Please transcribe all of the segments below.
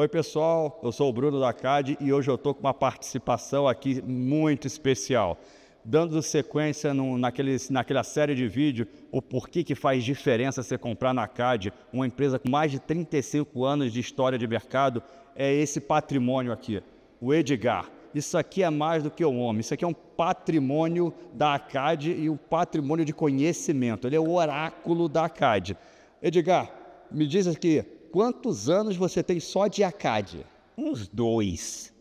Oi, pessoal, eu sou o Bruno da CAD e hoje eu estou com uma participação aqui muito especial. Dando sequência no, naquele, naquela série de vídeo, o porquê que faz diferença você comprar na CAD, uma empresa com mais de 35 anos de história de mercado, é esse patrimônio aqui, o Edgar. Isso aqui é mais do que um homem, isso aqui é um patrimônio da ACAD e um patrimônio de conhecimento, ele é o oráculo da ACAD. Edgar, me diz aqui, quantos anos você tem só de ACAD? Uns dois.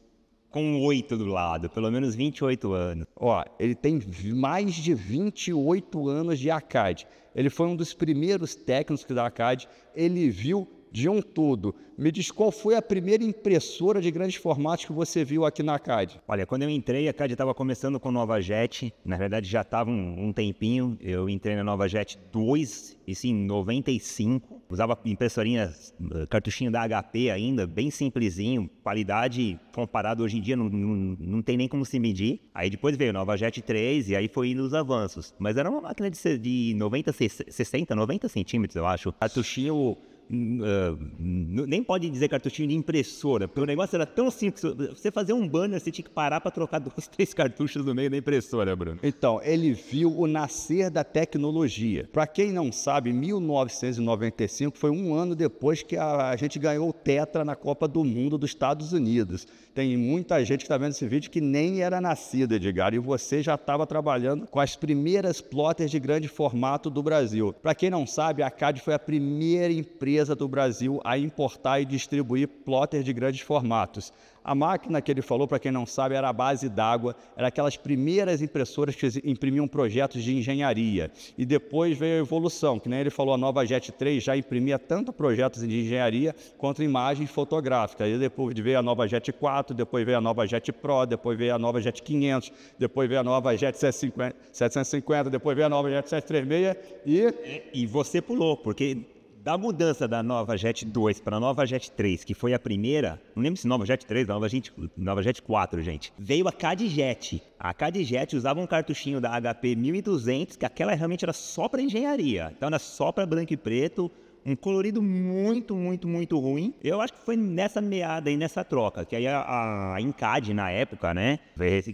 Com oito do lado, pelo menos 28 anos. Ó, ele tem mais de 28 anos de ACAD. Ele foi um dos primeiros técnicos da ACAD. Ele viu de um todo. Me diz qual foi a primeira impressora de grandes formatos que você viu aqui na CAD? Olha, quando eu entrei, a CAD estava começando com Nova Jet. Na verdade, já estava um, um, tempinho. Eu entrei na Nova Jet 2, isso em 95. Usava impressorinha, eh, cartuchinho da HP ainda, bem simplesinho. Qualidade comparado hoje em dia, não, não, não tem nem como se medir. Aí depois veio Nova Jet 3 e aí foi indo os avanços. Mas era uma máquina de, de 90, 60, 90 centímetros, eu acho. Cartuchinho uh, nem pode dizer cartuchinho de impressora, porque o negócio era tão simples. Você fazer um banner, você tinha que parar para trocar dois, três cartuchos no meio da impressora, Bruno. Então, ele viu o nascer da tecnologia. Para quem não sabe, 1995 foi um ano depois que a, a gente ganhou o Tetra na Copa do Mundo dos Estados Unidos. Tem muita gente que está vendo esse vídeo que nem era nascida, Edgar, e você já estava trabalhando com as primeiras plotters de grande formato do Brasil. Para quem não sabe, a CAD foi a primeira empresa do Brasil a importar e distribuir plotters de grandes formatos. A máquina que ele falou, para quem não sabe, era a base d'água, era aquelas primeiras impressoras que imprimiam projetos de engenharia. E depois veio a evolução, que nem ele falou, a nova Jet 3 já imprimia tanto projetos de engenharia quanto imagens fotográficas. E depois veio a nova Jet 4, depois veio a nova Jet Pro, depois veio a nova Jet 500, depois veio a nova Jet 750, depois veio a nova Jet 736 e... E você pulou, porque da mudança da Nova Jet 2 para a Nova Jet 3, que foi a primeira, não lembro se Nova Jet 3, Nova Jet, Nova Jet 4, gente, veio a Cadjet. A Cadjet usava um cartuchinho da HP 1200, que aquela realmente era só para engenharia. Então era só para branco e preto, um colorido muito, muito, muito ruim. Eu acho que foi nessa meada aí, nessa troca, que aí a, a na época, né,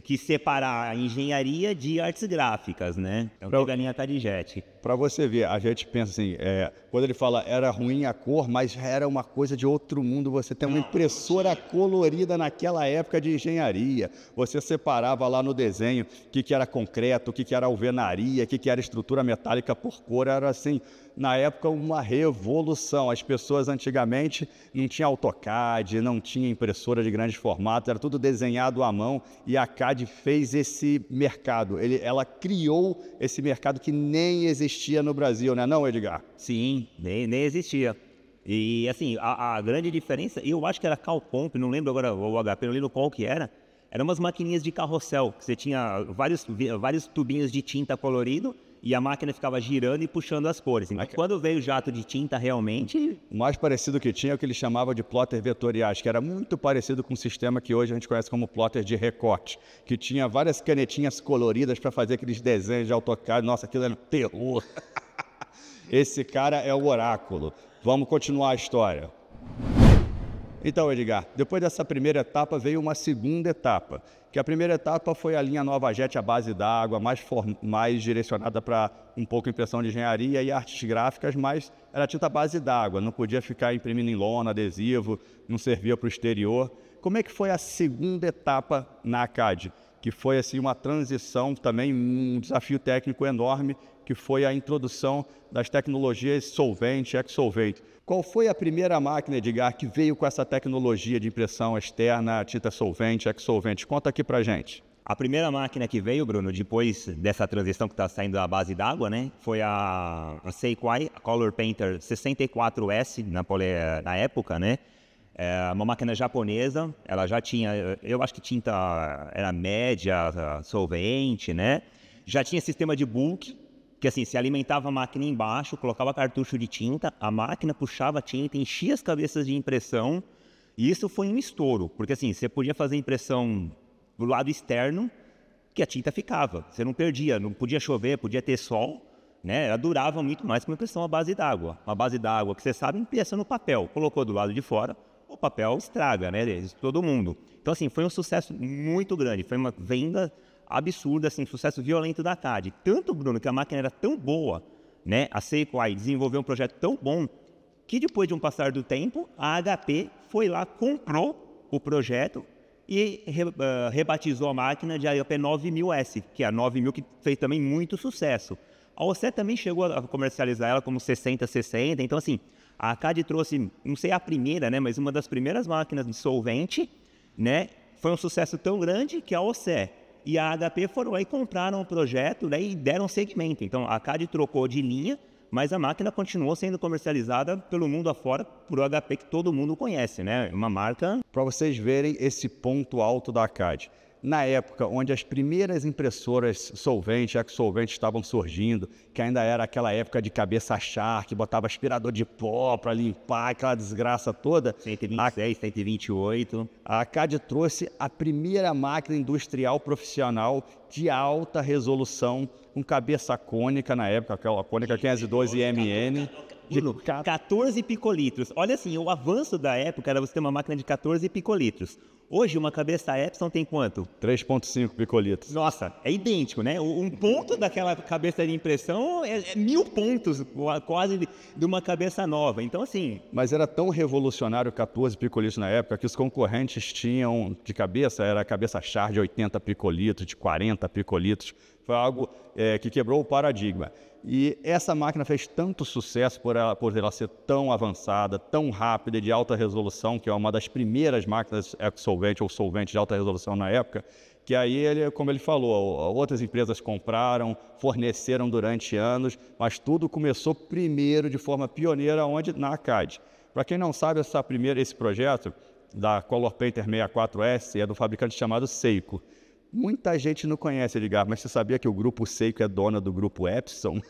quis separar a engenharia de artes gráficas, né? Então pra, teve a linha Tarijet. Pra você ver, a gente pensa assim, é, quando ele fala era ruim a cor, mas era uma coisa de outro mundo, você tem uma impressora colorida naquela época de engenharia, você separava lá no desenho o que, que era concreto, o que, que era alvenaria, o que, que era estrutura metálica por cor, era assim na época, uma revolução. As pessoas antigamente não tinham AutoCAD, não tinha impressora de grande formato, era tudo desenhado à mão e a CAD fez esse mercado. Ele, ela criou esse mercado que nem existia no Brasil, né, não, Edgar? Sim, nem, nem existia. E assim, a, a grande diferença, eu acho que era Calpomp, não lembro agora o HP, não lembro qual que era, eram umas maquininhas de carrossel, que você tinha vários, vários tubinhos de tinta colorido e a máquina ficava girando e puxando as cores. Então, okay. quando veio o jato de tinta, realmente. O mais parecido que tinha é o que ele chamava de plotter vetoriais, que era muito parecido com o sistema que hoje a gente conhece como plotter de recorte, que tinha várias canetinhas coloridas para fazer aqueles desenhos de AutoCAD. Nossa, aquilo era um terror. Esse cara é o oráculo. Vamos continuar a história. Então, Edgar, depois dessa primeira etapa veio uma segunda etapa, que a primeira etapa foi a linha Nova Jet à base d'água, mais, mais direcionada para um pouco impressão de engenharia e artes gráficas, mas era tinta base d'água, não podia ficar imprimindo em lona, adesivo, não servia para o exterior. Como é que foi a segunda etapa na ACAD? Que foi assim uma transição também, um desafio técnico enorme, que foi a introdução das tecnologias solvente, ex-solvente qual foi a primeira máquina, Edgar, que veio com essa tecnologia de impressão externa, tinta solvente, ex-solvente? Conta aqui pra gente. A primeira máquina que veio, Bruno, depois dessa transição que está saindo da base d'água, né, foi a, a Seikwai a Color Painter 64S na, na época, né? É uma máquina japonesa, ela já tinha, eu acho que tinta era média, solvente, né? Já tinha sistema de bulk, que assim, se alimentava a máquina embaixo, colocava cartucho de tinta, a máquina puxava a tinta, enchia as cabeças de impressão, e isso foi um estouro, porque assim, você podia fazer impressão do lado externo, que a tinta ficava, você não perdia, não podia chover, podia ter sol, né? Ela durava muito mais que uma impressão à base d'água. Uma base d'água que você sabe impressa no papel, colocou do lado de fora, o papel estraga, né? Todo mundo. Então assim, foi um sucesso muito grande, foi uma venda absurdo assim, sucesso violento da Cad Tanto, Bruno, que a máquina era tão boa, né? A Sequoia desenvolveu um projeto tão bom que depois de um passar do tempo, a HP foi lá, comprou o projeto e re, uh, rebatizou a máquina de HP 9000S, que é a 9000 que fez também muito sucesso. A OCE também chegou a comercializar ela como 6060, então assim, a Cad trouxe, não sei a primeira, né, mas uma das primeiras máquinas de solvente, né, foi um sucesso tão grande que a OCE e a HP foram aí compraram o projeto né, e deram segmento. Então, a CAD trocou de linha, mas a máquina continuou sendo comercializada pelo mundo afora por HP que todo mundo conhece, né? É uma marca... Para vocês verem esse ponto alto da CAD na época onde as primeiras impressoras solvente, é ex-solvente estavam surgindo, que ainda era aquela época de cabeça achar, que botava aspirador de pó para limpar aquela desgraça toda. 126, a, 128. A CAD trouxe a primeira máquina industrial profissional de alta resolução, com cabeça cônica na época, aquela cônica 512 mm De 14 picolitros. Olha assim, o avanço da época era você ter uma máquina de 14 picolitros. Hoje, uma cabeça Epson tem quanto? 3,5 picolitos. Nossa, é idêntico, né? Um ponto daquela cabeça de impressão é, é, mil pontos, quase de uma cabeça nova. Então, assim. Mas era tão revolucionário 14 picolitos na época que os concorrentes tinham de cabeça, era a cabeça char de 80 picolitos, de 40 picolitos. Foi algo é, que quebrou o paradigma. E essa máquina fez tanto sucesso por ela, por ela ser tão avançada, tão rápida e de alta resolução, que é uma das primeiras máquinas Exo insolvente ou solvente de alta resolução na época, que aí ele, como ele falou, outras empresas compraram, forneceram durante anos, mas tudo começou primeiro de forma pioneira onde na ACAD. Para quem não sabe, essa primeira esse projeto da Color Painter 64S é do fabricante chamado Seiko. Muita gente não conhece, Edgar, mas você sabia que o Grupo Seiko é dona do Grupo Epson?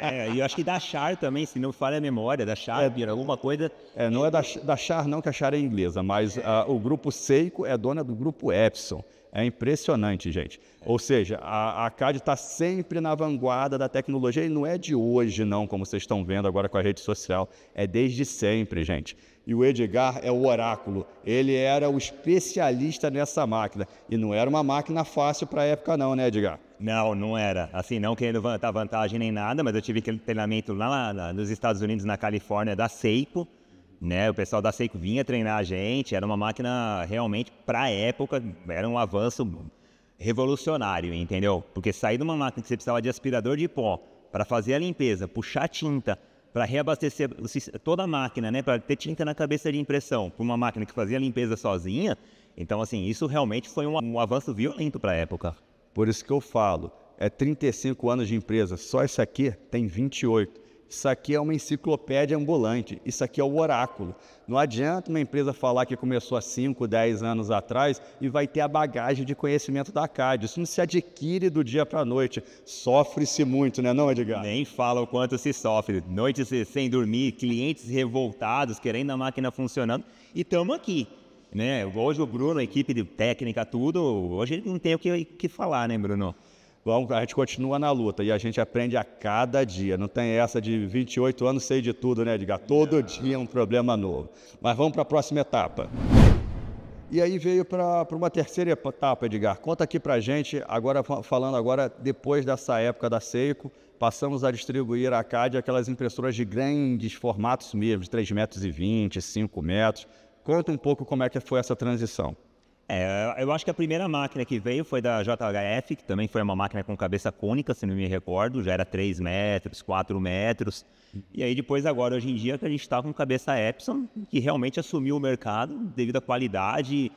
É, é e eu acho que da Char também, se não falha a memória, da Char, é, alguma coisa. É, não é da, da Char não, que a Char é inglesa, mas é. o Grupo Seiko é dona do Grupo Epson. É impressionante, gente. Ou seja, a, a CAD está sempre na vanguarda da tecnologia e não é de hoje, não, como vocês estão vendo agora com a rede social. É desde sempre, gente. E o Edgar é o oráculo. Ele era o especialista nessa máquina. E não era uma máquina fácil para a época, não, né, Edgar? Não, não era. Assim, não querendo dar vantagem nem nada, mas eu tive aquele treinamento lá, lá nos Estados Unidos, na Califórnia, da Seipo né? O pessoal da Seiko vinha treinar a gente, era uma máquina realmente para a época, era um avanço revolucionário, entendeu? Porque sair de uma máquina que você precisava de aspirador de pó para fazer a limpeza, puxar tinta, para reabastecer toda a máquina, né, para ter tinta na cabeça de impressão, para uma máquina que fazia a limpeza sozinha. Então, assim, isso realmente foi um, um avanço violento para a época. Por isso que eu falo, é 35 anos de empresa, só isso aqui tem 28 isso aqui é uma enciclopédia ambulante, isso aqui é o oráculo. Não adianta uma empresa falar que começou há 5, 10 anos atrás e vai ter a bagagem de conhecimento da CAD. Isso não se adquire do dia para a noite. Sofre-se muito, né, não, Edgar? Nem fala o quanto se sofre. Noites sem dormir, clientes revoltados, querendo a máquina funcionando. E estamos aqui. Né? Hoje o Bruno, a equipe de técnica, tudo, hoje não tem o que, que falar, né, Bruno? Vamos, a gente continua na luta e a gente aprende a cada dia. Não tem essa de 28 anos, sei de tudo, né, Edgar? Todo dia é um problema novo. Mas vamos para a próxima etapa. E aí veio para uma terceira etapa, Edgar. Conta aqui para a gente, agora falando agora, depois dessa época da Seiko, passamos a distribuir a CAD aquelas impressoras de grandes formatos mesmo, de 3,20 metros, 5 metros. Conta um pouco como é que foi essa transição. É, eu acho que a primeira máquina que veio foi da JHF, que também foi uma máquina com cabeça cônica, se não me recordo, já era 3 metros, 4 metros. E aí depois agora, hoje em dia, que a gente está com cabeça Epson, que realmente assumiu o mercado devido à qualidade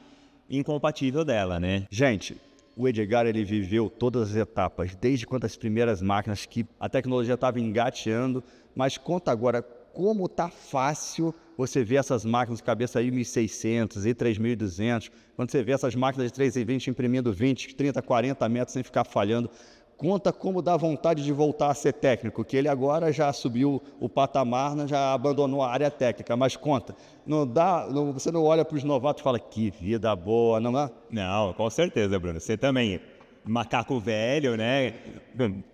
incompatível dela, né? Gente, o Edgar ele viveu todas as etapas, desde as primeiras máquinas que a tecnologia estava engateando, mas conta agora como tá fácil você ver essas máquinas de cabeça aí 1.600 e 3.200, quando você vê essas máquinas de 3,20 imprimindo 20, 30, 40 metros sem ficar falhando, conta como dá vontade de voltar a ser técnico, que ele agora já subiu o patamar, né, já abandonou a área técnica, mas conta. Não dá, não, você não olha para os novatos e fala, que vida boa, não é? Não, com certeza, Bruno. Você também, macaco velho, né?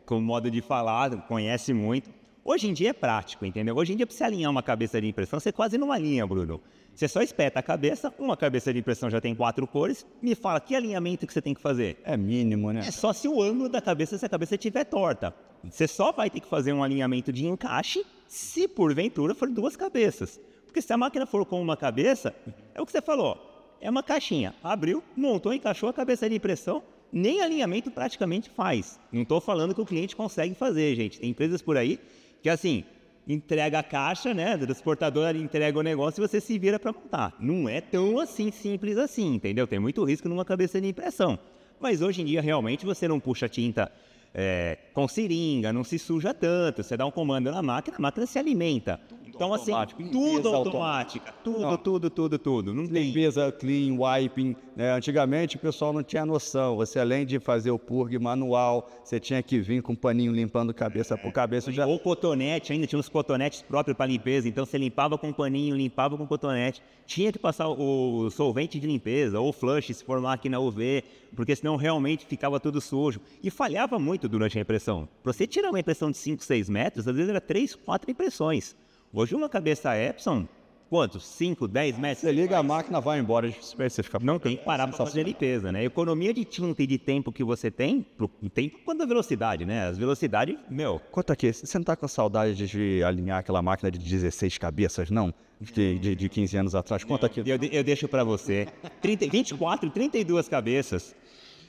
Com modo de falar, conhece muito Hoje em dia é prático, entendeu? Hoje em dia, para você alinhar uma cabeça de impressão, você quase não alinha, Bruno. Você só espeta a cabeça, uma cabeça de impressão já tem quatro cores, me fala que alinhamento que você tem que fazer. É mínimo, né? É só se o ângulo da cabeça, se a cabeça estiver torta. Você só vai ter que fazer um alinhamento de encaixe se porventura for duas cabeças. Porque se a máquina for com uma cabeça, é o que você falou. É uma caixinha. Abriu, montou, encaixou a cabeça de impressão, nem alinhamento praticamente faz. Não estou falando que o cliente consegue fazer, gente. Tem empresas por aí que assim, entrega a caixa, né? O transportador entrega o negócio e você se vira para montar. Não é tão assim simples assim, entendeu? Tem muito risco numa cabeça de impressão. Mas hoje em dia, realmente, você não puxa tinta é, com seringa, não se suja tanto. Você dá um comando na máquina, a máquina se alimenta. Então, assim, tudo automática. Tudo, tudo, tudo, tudo. Não tem limpeza clean, wiping. Né? Antigamente o pessoal não tinha noção. Você, além de fazer o purgue manual, você tinha que vir com um paninho limpando cabeça é, por cabeça. Já... Ou cotonete, ainda tinha uns cotonetes próprios para limpeza. Então, você limpava com paninho, limpava com cotonete. Tinha que passar o solvente de limpeza, ou flush, se for máquina UV, porque senão realmente ficava tudo sujo. E falhava muito durante a impressão. Para você tirar uma impressão de 5, 6 metros, às vezes era 3, 4 impressões. Hoje uma cabeça Epson, quanto? 5, 10 metros? Você liga a máquina, vai embora, você fica... Não tem que parar para fazer limpeza, né? Economia de tinta e de tempo que você tem, pro tempo quanto a velocidade, né? As velocidades, meu... Conta aqui, você não tá com saudade de alinhar aquela máquina de 16 cabeças, não? De, de, de 15 anos atrás, conta aqui? Eu, eu deixo para você. 30, 24, 32 cabeças.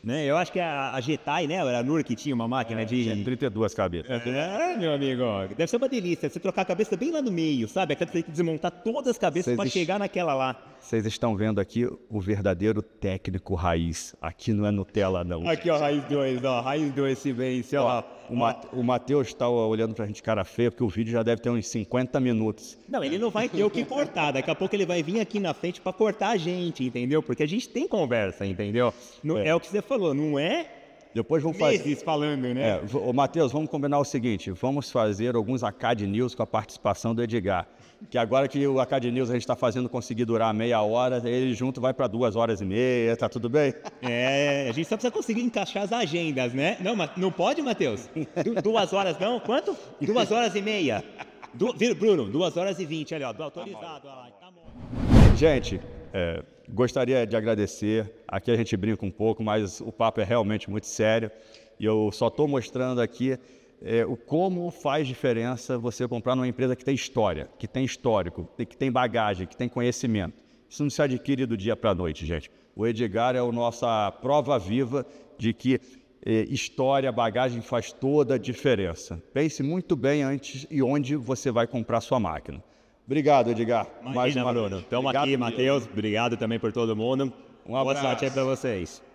Né? Eu acho que a, a Getai, né? Era a Nur que tinha uma máquina é, de. Tinha 32 cabeças. É, é, meu amigo. Deve ser uma delícia. Você trocar a cabeça bem lá no meio, sabe? Aquela que tem que desmontar todas as cabeças para est... chegar naquela lá. Vocês estão vendo aqui o verdadeiro técnico raiz. Aqui não é Nutella, não. Aqui, ó, raiz 2, ó. Raiz 2 se vence, ó. ó. O, o Matheus está olhando para a gente cara feia, porque o vídeo já deve ter uns 50 minutos. Não, ele não vai ter o que cortar. Daqui a pouco ele vai vir aqui na frente para cortar a gente, entendeu? Porque a gente tem conversa, entendeu? Não, é. é o que você falou, não é depois vamos fazer. Meses falando, né? É, Matheus, vamos combinar o seguinte: vamos fazer alguns ACAD News com a participação do Edgar que agora que o Acad News a gente está fazendo conseguir durar meia hora, ele junto vai para duas horas e meia, tá tudo bem? É, a gente só precisa conseguir encaixar as agendas, né? Não, mas não pode, Matheus? Du duas horas não? Quanto? Duas horas e meia. Du Bruno, duas horas e vinte, ali ó, autorizado. Tá lá, tá gente, é, gostaria de agradecer. Aqui a gente brinca um pouco, mas o papo é realmente muito sério. E eu só estou mostrando aqui é, o como faz diferença você comprar numa empresa que tem história, que tem histórico, que tem bagagem, que tem conhecimento. Isso não se adquire do dia para a noite, gente. O Edgar é a nossa prova viva de que é, história, bagagem faz toda a diferença. Pense muito bem antes e onde você vai comprar sua máquina. Obrigado, Edgar. Imagina, Mais uma... Bruno. Estamos aqui, Matheus. Obrigado também por todo mundo. Um abraço. Boa sorte aí para vocês.